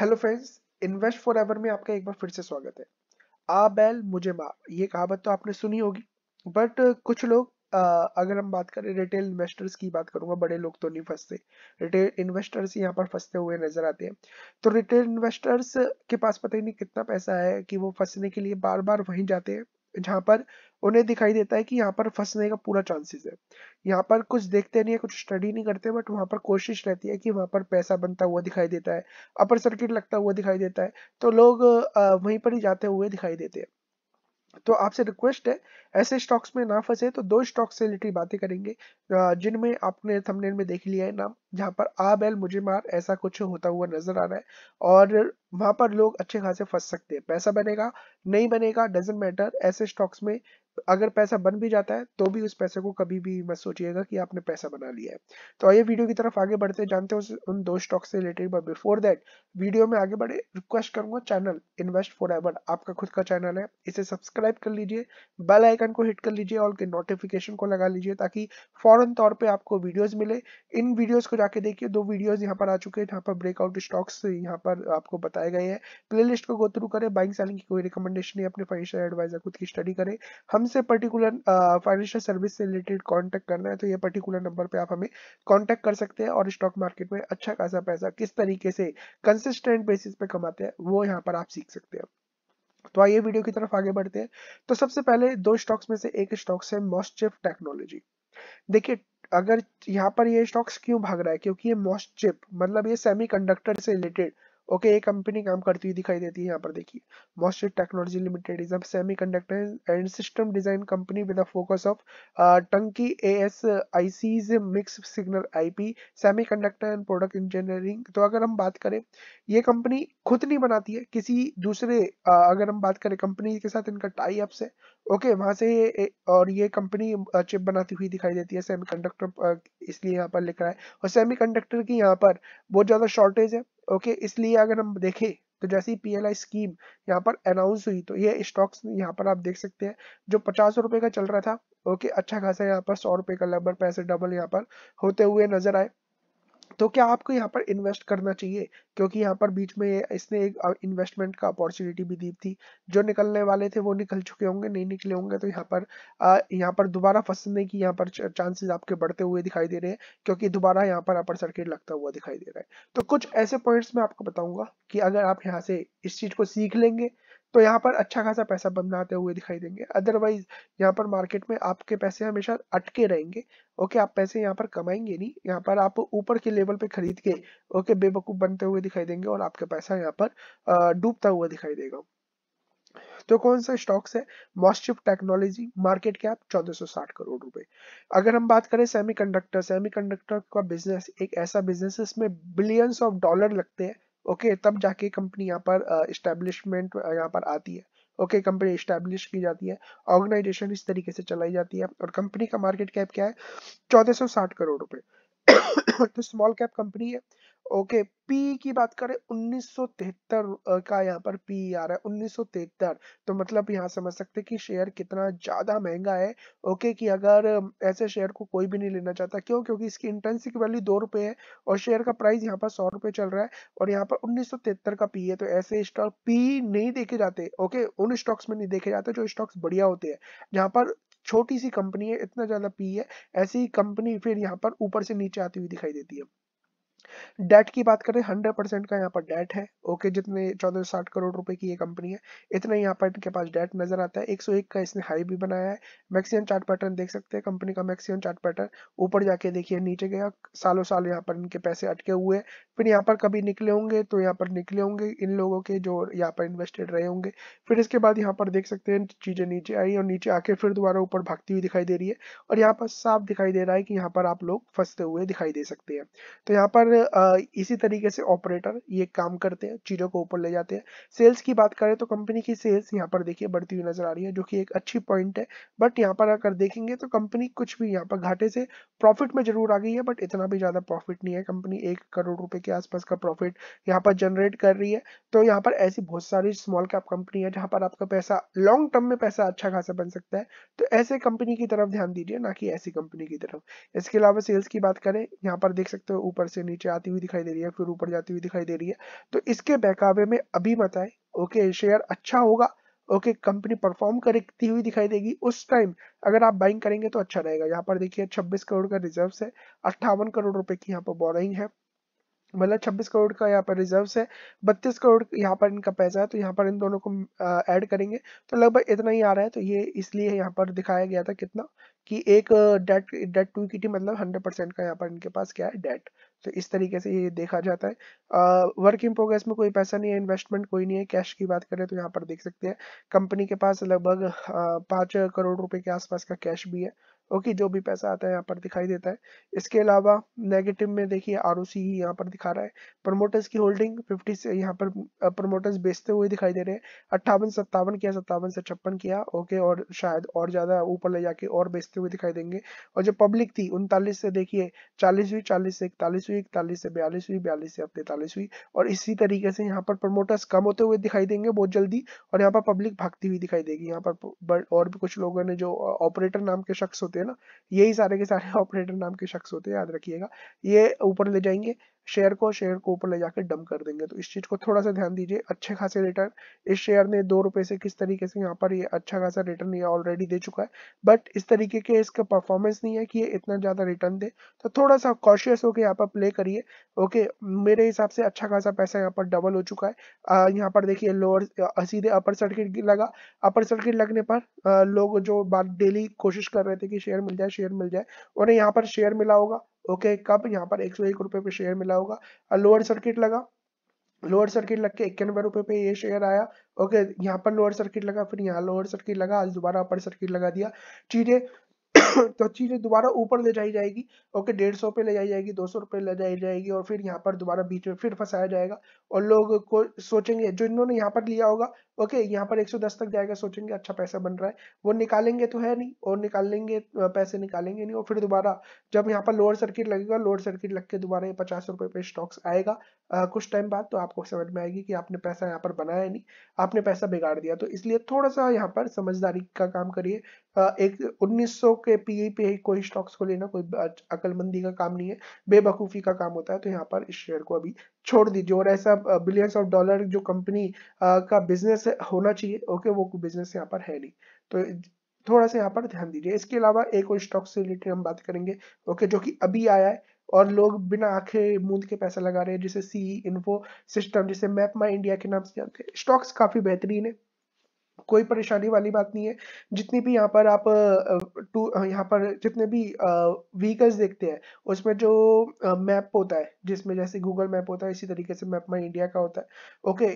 hello friends invest forever में आपका एक बार फिर से स्वागत है आ बैल मुझे माँ ये कहावत तो आपने सुनी होगी बट कुछ लोग अगर हम बात करें रिटेल इन्वेस्टर्स की बात करूंगा बड़े लोग तो नहीं फंसते रिटेल इन्वेस्टर्स यहाँ पर फंसते हुए नजर आते हैं तो रिटेल इन्वेस्टर्स के पास पता ही नहीं कितना पैसा है कि वो फंसने के लिए बार बार वहीं जाते हैं जहाँ पर उन्हें दिखाई देता है कि यहाँ पर फंसने का पूरा चांसेस है यहाँ पर कुछ देखते नहीं है कुछ स्टडी नहीं करते बट वहाँ पर कोशिश रहती है कि वहाँ पर पैसा बनता हुआ दिखाई देता है अपर सर्किट लगता हुआ दिखाई देता है तो लोग वहीं पर ही जाते हुए दिखाई देते हैं तो आपसे रिक्वेस्ट है ऐसे स्टॉक्स में ना फंसे तो दो स्टॉक्स से रिलेटेड बातें करेंगे जिनमें आपने थंबनेल में देख लिया है नाम जहाँ पर आ बैल मुझे मार ऐसा कुछ होता हुआ नजर आ रहा है और वहां पर लोग अच्छे खासे फंस सकते हैं पैसा बनेगा नहीं बनेगा डजेंट मैटर ऐसे स्टॉक्स में अगर पैसा बन भी जाता है तो भी उस पैसे को कभी भी मत सोचिएगा कि आपने पैसा बना लिया है तो आइए वीडियो की तरफ आगे बढ़ते जानते हो उन दो स्टॉक से related but before that video में आगे बढ़े रिक्वेस्ट करूंगा चैनल इन्वेस्ट फॉर एवर आपका खुद का चैनल है इसे सब्सक्राइब कर लीजिए बेल आइकन को हिट कर लीजिए और के नोटिफिकेशन को लगा लीजिए ताकि फॉरन तौर पर आपको वीडियोज मिले इन वीडियोज को जाके देखिए दो वीडियोज यहाँ पर आ चुके हैं जहाँ पर ब्रेकआउट स्टॉक्स यहाँ पर आपको बताए गए हैं प्ले को गो थ्रू करें बाइंग सेलिंग की कोई रिकमेंडेशन नहीं अपने फाइनेंशियल एडवाइजर खुद की स्टडी करें हम हमसे पर्टिकुलर फाइनेंशियल सर्विस से रिलेटेड कांटेक्ट करना है तो ये पर्टिकुलर नंबर पे आप हमें कांटेक्ट कर सकते हैं और स्टॉक मार्केट में अच्छा खासा पैसा किस तरीके से कंसिस्टेंट बेसिस पे कमाते हैं वो यहाँ पर आप सीख सकते हैं तो आइए वीडियो की तरफ आगे बढ़ते हैं तो सबसे पहले दो स्टॉक्स में से एक स्टॉक्स है मॉस्टिफ टेक्नोलॉजी देखिए अगर यहाँ पर ये स्टॉक्स क्यों भाग रहा है क्योंकि ये चिप मतलब ये सेमीकंडक्टर से रिलेटेड ओके okay, एक कंपनी काम करती हुई दिखाई देती है यहाँ पर देखिए most technology limited is a semiconductor and system design company with focus of turnkey A S I C mix signal IP semiconductor and product engineering तो अगर हम बात करें ये कंपनी खुद नहीं बनाती है किसी दूसरे uh, अगर हम बात करें कंपनी के साथ इनका टाई अप्स है ओके okay, वहां से ये और ये कंपनी चिप uh, बनाती हुई दिखाई देती है सेमीकंडक्टर uh, इसलिए यहाँ पर लिख रहा है और सेमी की यहाँ पर बहुत ज्यादा शॉर्टेज है ओके इसलिए अगर हम देखें तो जैसे ही आई स्कीम यहाँ पर अनाउंस हुई तो ये स्टॉक्स यहाँ पर आप देख सकते हैं जो पचास रुपए का चल रहा था ओके अच्छा खासा यहाँ पर सौ रुपए का लगभग पैसे डबल यहाँ पर होते हुए नजर आए तो क्या आपको यहाँ पर इन्वेस्ट करना चाहिए क्योंकि यहाँ पर बीच में इसने एक इन्वेस्टमेंट का अपॉर्चुनिटी भी दी थी जो निकलने वाले थे वो निकल चुके होंगे नहीं निकले होंगे तो यहाँ पर यहाँ पर दोबारा फंसने की यहाँ पर चांसेस आपके बढ़ते हुए दिखाई दे रहे हैं क्योंकि दोबारा यहाँ पर अपर सर्किट लगता हुआ दिखाई दे रहा है तो कुछ ऐसे पॉइंट्स मैं आपको बताऊंगा कि अगर आप यहाँ से इस चीज को सीख लेंगे तो यहाँ पर अच्छा खासा पैसा बनाते हुए दिखाई देंगे अदरवाइज यहाँ पर मार्केट में आपके पैसे हमेशा अटके रहेंगे ओके आप पैसे यहाँ पर कमाएंगे नहीं यहाँ पर आप ऊपर के लेवल पे खरीद के ओके बेवकूफ बनते हुए दिखाई देंगे और आपका पैसा यहाँ पर डूबता हुआ दिखाई देगा तो कौन सा स्टॉक्स है मॉस्टिव टेक्नोलॉजी मार्केट कैप 1460 करोड़ रुपए अगर हम बात करें सेमीकंडक्टर सेमीकंडक्टर का बिजनेस एक ऐसा बिजनेस है इसमें बिलियंस ऑफ डॉलर लगते हैं ओके तब जाके कंपनी यहाँ पर इस्टेब्लिशमेंट यहाँ पर आती है ओके कंपनी इस्टेब्लिश की जाती है ऑर्गेनाइजेशन इस तरीके से चलाई जाती है और कंपनी का मार्केट कैप क्या है चौदह करोड़ रुपए तो स्मॉल कैप कंपनी है ओके पी की बात करें उन्नीस का यहाँ पर पी आ रहा है उन्नीस तो मतलब यहाँ समझ सकते कि शेयर कितना ज्यादा महंगा है ओके कि अगर ऐसे शेयर को कोई भी नहीं लेना चाहता क्यों क्योंकि इसकी इंटेंसिक वैल्यू दो रुपए है और शेयर का प्राइस यहाँ पर सौ रुपए चल रहा है और यहाँ पर उन्नीस का पी है तो ऐसे स्टॉक पी नहीं देखे जाते ओके उन स्टॉक्स में नहीं देखे जाते जो स्टॉक्स बढ़िया होते हैं जहाँ पर छोटी सी कंपनी है इतना ज़्यादा पी है ऐसी कंपनी फिर यहाँ पर ऊपर से नीचे आती हुई दिखाई देती है डेट की बात करें हंड्रेड परसेंट का यहाँ पर डेट है ओके जितने चौदह सौ साठ करोड़ रुपए की ये कंपनी है इतना यहाँ पर इनके पास डेट नजर आता है एक सौ एक का इसने हाई भी बनाया है मैक्सिमम चार्ट पैटर्न देख सकते हैं कंपनी का मैक्सिमम चार्ट पैटर्न ऊपर जाके देखिए नीचे गया सालों साल यहाँ पर इनके पैसे अटके हुए हैं फिर यहाँ पर कभी निकले होंगे तो यहाँ पर निकले होंगे इन लोगों के जो यहाँ पर इन्वेस्टेड रहे होंगे फिर इसके बाद यहाँ पर देख सकते हैं चीजें नीचे आई और नीचे आके फिर दोबारा ऊपर भागती हुई दिखाई दे रही है और यहाँ पर साफ दिखाई दे रहा है कि यहाँ पर आप लोग फंसते हुए दिखाई दे सकते हैं तो यहाँ पर इसी तरीके से ऑपरेटर ये काम करते हैं चीज़ों को ऊपर ले जाते हैं सेल्स की बात करें तो कंपनी की सेल्स यहाँ पर देखिए बढ़ती हुई नजर आ रही है जो कि एक अच्छी पॉइंट है बट यहाँ पर अगर देखेंगे तो कंपनी कुछ भी यहाँ पर घाटे से प्रॉफिट में जरूर आ गई है बट इतना भी ज़्यादा प्रॉफिट नहीं है कंपनी एक करोड़ रुपए के आसपास का प्रॉफिट यहाँ पर जनरेट कर रही है तो यहाँ पर ऐसी बहुत सारी स्मॉल कैप कंपनी है जहाँ पर आपका पैसा लॉन्ग टर्म में पैसा अच्छा खासा बन सकता है तो ऐसे कंपनी की तरफ ध्यान दीजिए ना कि ऐसी कंपनी की तरफ इसके अलावा सेल्स की बात करें यहाँ पर देख सकते हो ऊपर से नीचे नीचे आती हुई दिखाई दे रही है फिर ऊपर जाती हुई दिखाई दे रही है तो इसके बहकावे में अभी बताए ओके शेयर अच्छा होगा ओके कंपनी परफॉर्म करती हुई दिखाई देगी उस टाइम अगर आप बाइंग करेंगे तो अच्छा रहेगा यहाँ पर देखिए 26 करोड़ का रिजर्व्स है अट्ठावन करोड़ रुपए की यहाँ पर बोरिंग है मतलब 26 करोड़ का यहाँ पर रिजर्व्स है 32 करोड़ यहाँ पर इनका पैसा है तो यहाँ पर इन दोनों को ऐड करेंगे तो लगभग इतना ही आ रहा है तो ये इसलिए यहाँ पर दिखाया गया था कितना कि एक डेट डेट टू इक्विटी मतलब 100 परसेंट का यहाँ पर इनके पास क्या है डेट तो इस तरीके से ये देखा जाता है वर्क इन प्रोग्रेस में कोई पैसा नहीं है इन्वेस्टमेंट कोई नहीं है कैश की बात करें तो यहाँ पर देख सकते हैं कंपनी के पास लगभग पाँच करोड़ रुपए के आसपास का कैश भी है ओके जो भी पैसा आता है यहाँ पर दिखाई देता है इसके अलावा नेगेटिव में देखिए आर ओ सी ही यहाँ पर दिखा रहा है प्रमोटर्स की होल्डिंग फिफ्टी से यहाँ पर प्रमोटर्स बेचते हुए दिखाई दे रहे हैं अट्ठावन सत्तावन किया सत्तावन से छप्पन किया ओके और शायद और ज़्यादा ऊपर ले जाके और बेचते हुए दिखाई देंगे और जो पब्लिक थी उनतालीस से देखिए चालीस हुई चालीस से इकतालीस हुई इकतालीस से बयालीस हुई बयालीस से अब तैतालीस हुई और इसी तरीके से यहाँ पर प्रमोटर्स कम होते हुए दिखाई देंगे बहुत जल्दी और यहाँ पर पब्लिक भागती हुई दिखाई देगी यहाँ पर और भी कुछ लोगों ने जो ऑपरेटर नाम के शख्स होते हैं ना यही सारे के सारे ऑपरेटर नाम के शख्स होते हैं याद रखिएगा ये ऊपर ले जाएंगे शेयर को शेयर को ऊपर ले जाकर डम कर देंगे तो इस चीज को थोड़ा सा ध्यान दीजिए अच्छे खासे रिटर्न इस शेयर ने दो रुपए से किस तरीके से यहाँ पर ये अच्छा खासा रिटर्न ये ऑलरेडी दे चुका है बट इस तरीके के इसका परफॉर्मेंस नहीं है कि ये इतना ज्यादा रिटर्न दे तो थोड़ा सा कॉशियस होकर यहाँ पर प्ले करिए ओके मेरे हिसाब से अच्छा खासा पैसा यहाँ पर डबल हो चुका है यहाँ पर देखिए लोअर सीधे अपर सर्किट लगा अपर सर्किट लगने पर लोग जो बात डेली कोशिश कर रहे थे कि शेयर मिल जाए शेयर मिल जाए उन्हें यहाँ पर शेयर मिला होगा ओके कब यहाँ पर एक सौ एक रुपये पे शेयर मिला होगा और लोअर सर्किट लगा लोअर सर्किट लग के इक्यानवे रुपये पे ये शेयर आया ओके यहाँ पर लोअर सर्किट लगा फिर यहाँ लोअर सर्किट लगा आज दोबारा अपर सर्किट लगा दिया चीज़ें तो चीज़ें दोबारा ऊपर ले जाई जाएगी ओके डेढ़ सौ पे ले जाई जाएगी दो सौ रुपये ले जाई जाएगी और फिर यहाँ पर दोबारा बीच में फिर फंसाया जाएगा और लोग को सोचेंगे जो इन्होंने यहाँ पर लिया होगा ओके यहाँ पर 110 तक जाएगा सोचेंगे अच्छा पैसा बन रहा है वो निकालेंगे तो है नहीं और निकालेंगे पैसे निकालेंगे नहीं और फिर दोबारा जब यहाँ पर लोअर सर्किट लगेगा लोअर सर्किट लग के दोबारा ये पचास रुपये पे स्टॉक्स आएगा आ, कुछ टाइम बाद तो आपको समझ में आएगी कि आपने पैसा यहाँ पर बनाया नहीं आपने पैसा बिगाड़ दिया तो इसलिए थोड़ा सा यहाँ पर समझदारी का काम करिए एक 1900 के पी e पे कोई स्टॉक्स को लेना कोई अकलमंदी का काम नहीं है बेबकूफी का काम होता है तो यहाँ पर इस शेयर को अभी छोड़ दीजिए और ऐसा बिलियंस ऑफ डॉलर जो कंपनी का बिजनेस होना चाहिए ओके वो बिजनेस यहाँ पर है नहीं तो थोड़ा सा यहाँ पर ध्यान दीजिए इसके अलावा एक और स्टॉक से रिलेटेड हम बात करेंगे ओके जो कि अभी आया है और लोग बिना आंखें मूंद के पैसा लगा रहे हैं जिसे सी इन्फो सिस्टम जिसे मैप माई इंडिया के नाम से जानते हैं स्टॉक्स काफ़ी बेहतरीन है कोई परेशानी वाली बात नहीं है जितनी भी यहाँ पर आप टू यहाँ पर जितने भी व्हीकल्स देखते हैं उसमें जो मैप होता है जिसमें जैसे गूगल मैप होता है इसी तरीके से मैप माई इंडिया का होता है ओके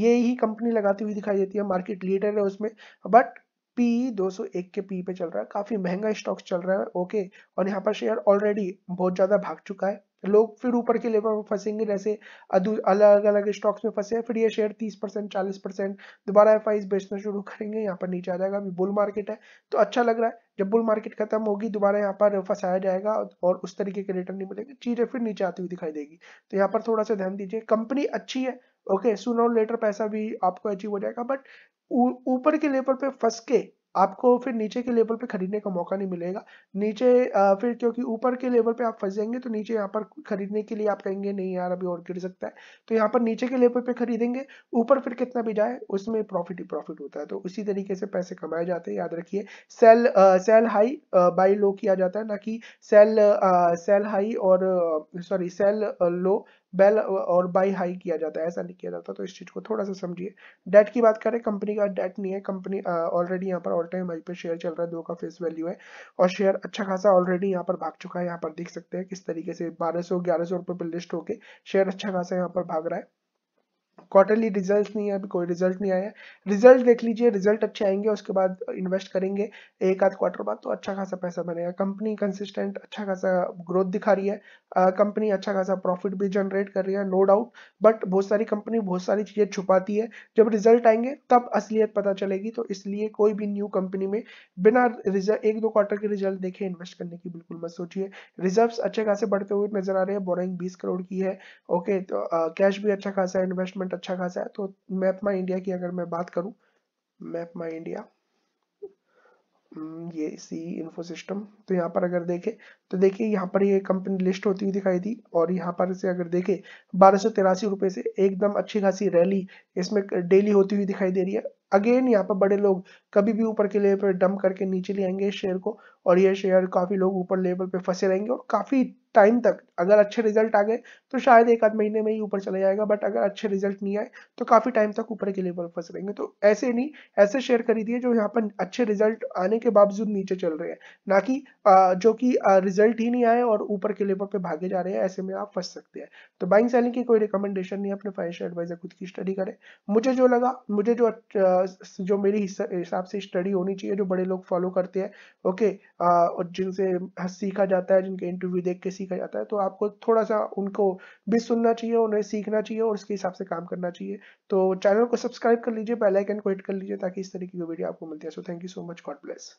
ये ही कंपनी लगाती हुई दिखाई देती है मार्केट लीडर है उसमें बट पी 201 के पी पे चल रहा है काफ़ी महंगा स्टॉक चल रहा है ओके और यहाँ पर शेयर ऑलरेडी बहुत ज़्यादा भाग चुका है लोग फिर ऊपर के लेवल में फंसेंगे जैसे अलग अलग स्टॉक्स में फंसे हैं फिर ये शेयर 30 परसेंट चालीस परसेंट दोबारा एफ बेचना शुरू करेंगे यहाँ पर नीचे आ जाएगा अभी बुल मार्केट है तो अच्छा लग रहा है जब बुल मार्केट खत्म होगी दोबारा यहाँ पर फंसाया जाएगा और उस तरीके के रिटर्न नहीं मिलेंगे चीजें फिर नीचे आती हुई दिखाई देगी तो यहाँ पर थोड़ा सा ध्यान दीजिए कंपनी अच्छी है ओके सुन और लेटर पैसा भी आपको अचीव हो जाएगा बट ऊपर के लेवल पे फंस के आपको फिर नीचे के लेवल पे खरीदने का मौका नहीं मिलेगा नीचे आ, फिर क्योंकि ऊपर के लेवल पे आप फंस जाएंगे तो नीचे यहाँ पर खरीदने के लिए आप कहेंगे नहीं यार अभी और गिर सकता है तो यहाँ पर नीचे के लेवल पे खरीदेंगे ऊपर फिर कितना भी जाए उसमें प्रॉफिट ही प्रॉफिट होता है तो उसी तरीके से पैसे कमाए जाते हैं याद रखिए sell ah, sell high buy low किया जाता है ना कि सेल आ, सेल हाई और सॉरी सेल लो बेल और बाई हाई किया जाता है ऐसा नहीं किया जाता तो इस चीज़ को थोड़ा सा समझिए डेट की बात करें कंपनी का डेट नहीं है कंपनी ऑलरेडी यहाँ पर ऑल टाइम हाई पे शेयर चल रहा है दो का फेस वैल्यू है और शेयर अच्छा खासा ऑलरेडी यहाँ पर भाग चुका है यहाँ पर देख सकते हैं किस तरीके से बारह सौ ग्यारह सौ रुपए पर लिस्ट होकर शेयर अच्छा खासा यहाँ पर भाग रहा है क्वार्टरली रिजल्ट नहीं है अभी कोई रिजल्ट नहीं आया रिजल्ट देख लीजिए रिजल्ट अच्छे आएंगे उसके बाद इन्वेस्ट करेंगे एक आध क्वार्टर बाद तो अच्छा खासा पैसा बनेगा कंपनी कंसिस्टेंट अच्छा खासा ग्रोथ दिखा रही है कंपनी अच्छा खासा प्रॉफिट भी जनरेट कर रही है नो डाउट बट बहुत सारी कंपनी बहुत सारी चीज़ें छुपाती है जब रिजल्ट आएंगे तब असलियत पता चलेगी तो इसलिए कोई भी न्यू कंपनी में बिना रिजल्ट एक दो क्वार्टर के रिजल्ट देखे इन्वेस्ट करने की बिल्कुल मत सोचिए रिजर्व अच्छे खासे बढ़ते हुए नजर आ रहे हैं बोरिंग बीस करोड़ की है ओके तो कैश भी अच्छा खासा इन्वेस्टमेंट डेवलपमेंट अच्छा खासा है तो मैप माई इंडिया की अगर मैं बात करूँ मैप माई इंडिया ये सी इन्फो सिस्टम तो यहाँ पर अगर देखें तो देखिए यहाँ पर ये कंपनी लिस्ट होती हुई दिखाई दी और यहाँ पर से अगर देखें बारह सौ तिरासी रुपये से एकदम अच्छी खासी रैली इसमें डेली होती हुई दिखाई दे रही है अगेन यहाँ पर बड़े लोग कभी भी ऊपर के लेवल पर डंप करके नीचे ले आएंगे शेयर को और ये शेयर काफ़ी लोग ऊपर लेवल पे फंसे रहेंगे और काफ़ी टाइम तक अगर अच्छे रिजल्ट आ गए तो शायद एक आध महीने में ही ऊपर चला जाएगा बट अगर अच्छे रिजल्ट नहीं आए तो काफ़ी टाइम तक ऊपर के लेवल फंस रहेंगे तो ऐसे नहीं ऐसे शेयर खरीदिए जो यहाँ पर अच्छे रिजल्ट आने के बावजूद नीचे चल रहे हैं ना कि जो कि रिजल्ट ही नहीं आए और ऊपर के लेवल पर भागे जा रहे हैं ऐसे में आप फंस सकते हैं तो बाइंग सेलिंग की कोई रिकमेंडेशन नहीं अपने फाइनेंशियल एडवाइजर खुद की स्टडी करें मुझे जो लगा मुझे जो जो मेरे हिसाब से स्टडी होनी चाहिए जो बड़े लोग फॉलो करते हैं ओके और जिनसे सीखा जाता है जिनके इंटरव्यू देख के सीखा जाता है तो आपको थोड़ा सा उनको भी सुनना चाहिए उन्हें सीखना चाहिए और उसके हिसाब से काम करना चाहिए तो चैनल को सब्सक्राइब कर लीजिए बेल आइकन को हिट कर लीजिए ताकि इस तरीके की वीडियो आपको मिलती है so thank you so much God bless